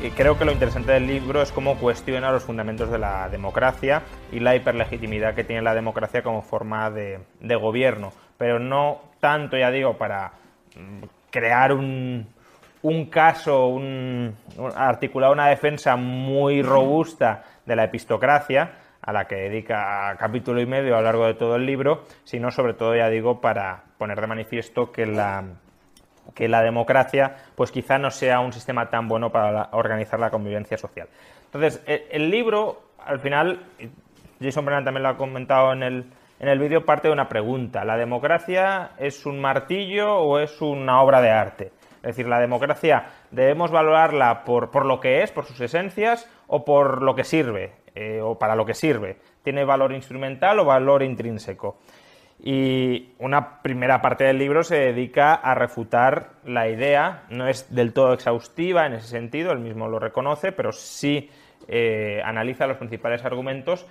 Y creo que lo interesante del libro es cómo cuestiona los fundamentos de la democracia y la hiperlegitimidad que tiene la democracia como forma de, gobierno. Pero no tanto, ya digo, para mm, crear un, un caso, un, articular una defensa muy robusta de la epistocracia, a la que dedica capítulo y medio a lo largo de todo el libro, sino sobre todo, ya digo, para poner de manifiesto que la que la democracia pues quizá no sea un sistema tan bueno para organizar la convivencia social. Entonces, e, el, libro, al final, Jason Brennan también lo ha comentado en el, vídeo, parte de una pregunta. ¿La democracia es un martillo o es una obra de arte? Es decir, la democracia debemos valorarla por, lo que es, por sus esencias o por lo que sirve, eh, o para lo que sirve. ¿Tiene valor instrumental o valor intrínseco? Y una primera parte del libro se dedica a refutar la idea, no es del todo exhaustiva en ese sentido, él mismo lo reconoce, pero sí eh, analiza los principales argumentos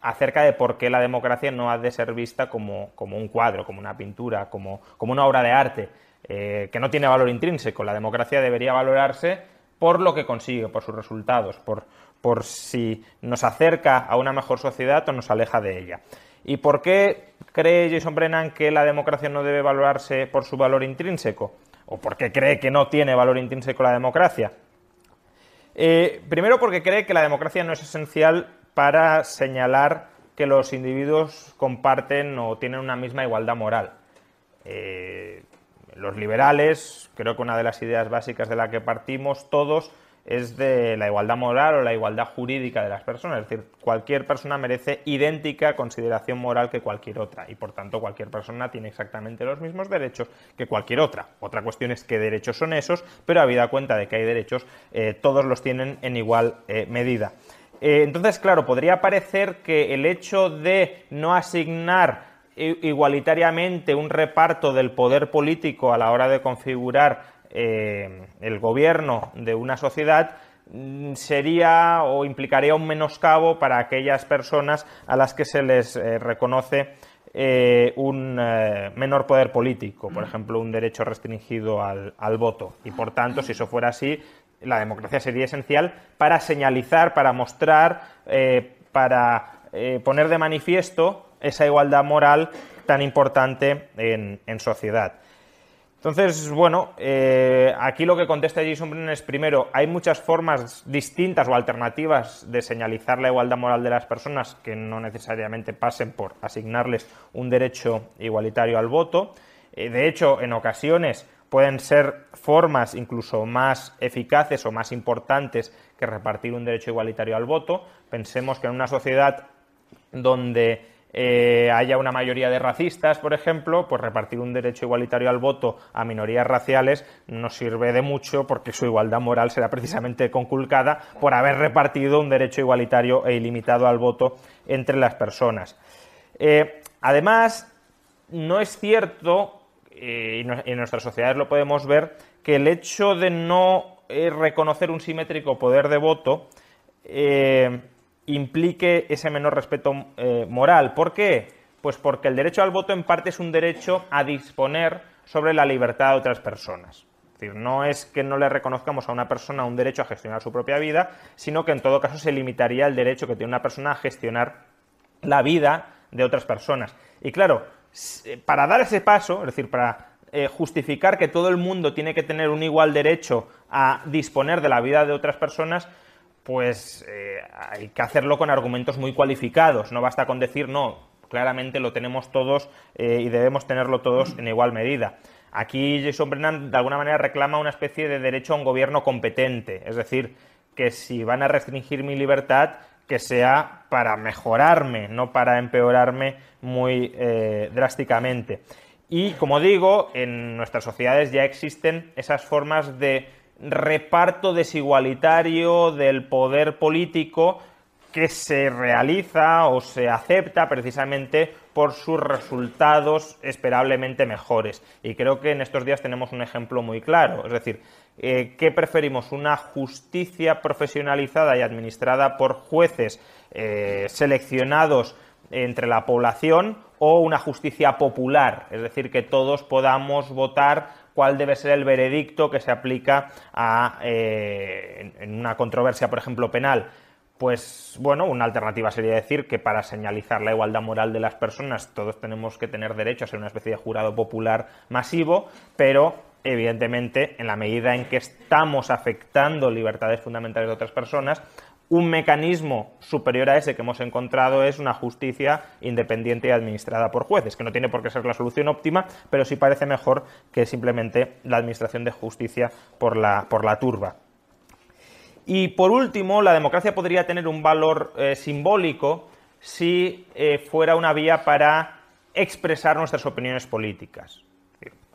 acerca de por qué la democracia no ha de ser vista como, un cuadro, como una pintura, como, una obra de arte, eh, que no tiene valor intrínseco. La democracia debería valorarse por lo que consigue, por sus resultados, por, por si nos acerca a una mejor sociedad o nos aleja de ella. ¿Y por qué ¿Cree Jason Brennan que la democracia no debe valorarse por su valor intrínseco? ¿O porque cree que no tiene valor intrínseco la democracia? Eh, primero porque cree que la democracia no es esencial para señalar que los individuos comparten o tienen una misma igualdad moral. Eh, los liberales, creo que una de las ideas básicas de la que partimos todos, es de la igualdad moral o la igualdad jurídica de las personas. Es decir, cualquier persona merece idéntica consideración moral que cualquier otra y por tanto cualquier persona tiene exactamente los mismos derechos que cualquier otra. Otra cuestión es qué derechos son esos, pero habida cuenta de que hay derechos, eh, todos los tienen en igual eh, medida. Eh, entonces, claro, podría parecer que el hecho de no asignar igualitariamente un reparto del poder político a la hora de configurar eh, el gobierno de una sociedad mm, sería o implicaría un menoscabo para aquellas personas a las que se les eh, reconoce eh, un menor poder político, por mm. ejemplo, un derecho restringido al, voto. Y por tanto, si eso fuera así, la democracia sería esencial para señalizar, para mostrar, para poner de manifiesto esa igualdad moral tan importante en sociedad. Entonces, bueno, eh, aquí lo que contesta Jason Brennan es primero, hay muchas formas distintas o alternativas de señalizar la igualdad moral de las personas que no necesariamente pasen por asignarles un derecho igualitario al voto. Eh, de hecho, en ocasiones pueden ser formas incluso más eficaces o más importantes que repartir un derecho igualitario al voto. Pensemos que en una sociedad donde eh, haya una mayoría de racistas, por ejemplo, pues repartir un derecho igualitario al voto a minorías raciales no sirve de mucho porque su igualdad moral será precisamente conculcada por haber repartido un derecho igualitario e ilimitado al voto entre las personas. Eh, además, no es cierto, eh, y en nuestras sociedades lo podemos ver, que el hecho de no reconocer un simétrico poder de voto implique ese menor respeto eh, moral. ¿Por qué? Pues porque el derecho al voto en parte es un derecho a disponer sobre la libertad de otras personas. Es decir, no es que no le reconozcamos a una persona un derecho a gestionar su propia vida, sino que en todo caso se limitaría el derecho que tiene una persona a gestionar la vida de otras personas. Y claro, eh, para dar ese paso, es decir, para eh, justificar que todo el mundo tiene que tener un igual derecho a disponer de la vida de otras personas, pues eh, hay que hacerlo con argumentos muy cualificados. No basta con decir no, claramente lo tenemos todos eh, y debemos tenerlo todos en igual medida. Aquí Jason Brennan de alguna manera reclama una especie de derecho a un gobierno competente, es decir, que si van a restringir mi libertad, que sea para mejorarme, no para empeorarme muy eh, drásticamente. Y como digo, en nuestras sociedades ya existen esas formas de reparto desigualitario del poder político que se realiza o se acepta precisamente por sus resultados esperablemente mejores. Y creo que en estos días tenemos un ejemplo muy claro. Es decir, eh, ¿qué preferimos? ¿Una justicia profesionalizada y administrada por jueces eh, seleccionados entre la población o una justicia popular? Es decir, que todos podamos votar cuál debe ser el veredicto que se aplica a, eh, en una controversia, por ejemplo, penal. Pues bueno, una alternativa sería decir que para señalizar la igualdad moral de las personas todos tenemos que tener derecho a ser una especie de jurado popular masivo, pero evidentemente en la medida en que estamos afectando libertades fundamentales de otras personas, un mecanismo superior a ese que hemos encontrado es una justicia independiente y administrada por jueces, que no tiene por qué ser la solución óptima, pero sí parece mejor que simplemente la administración de justicia por la, turba. Y por último, la democracia podría tener un valor eh, simbólico si eh, fuera una vía para expresar nuestras opiniones políticas.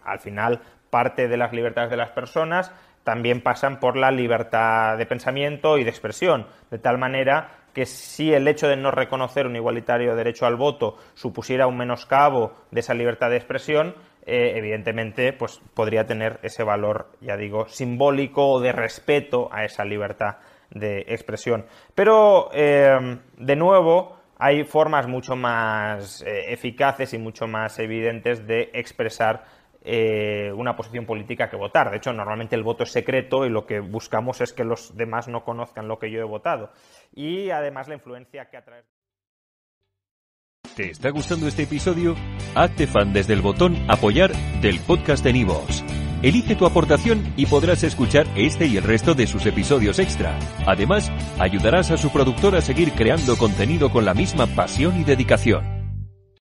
Al final, parte de las libertades de las personas también pasan por la libertad de pensamiento y de expresión, de tal manera que si el hecho de no reconocer un igualitario derecho al voto supusiera un menoscabo de esa libertad de expresión, eh, evidentemente pues, podría tener ese valor, ya digo, simbólico o de respeto a esa libertad de expresión. Pero, em, de nuevo, hay formas mucho más eh, eficaces y mucho más evidentes de expresar eh, una posición política que votar. De hecho, normalmente el voto es secreto y lo que buscamos es que los demás no conozcan lo que yo he votado. Y además la influencia que atrae ¿Te está gustando este episodio? Hazte fan desde el botón apoyar del podcast de Nivos. Elige tu aportación y podrás escuchar este y el resto de sus episodios extra. Además, ayudarás a su productor a seguir creando contenido con la misma pasión y dedicación.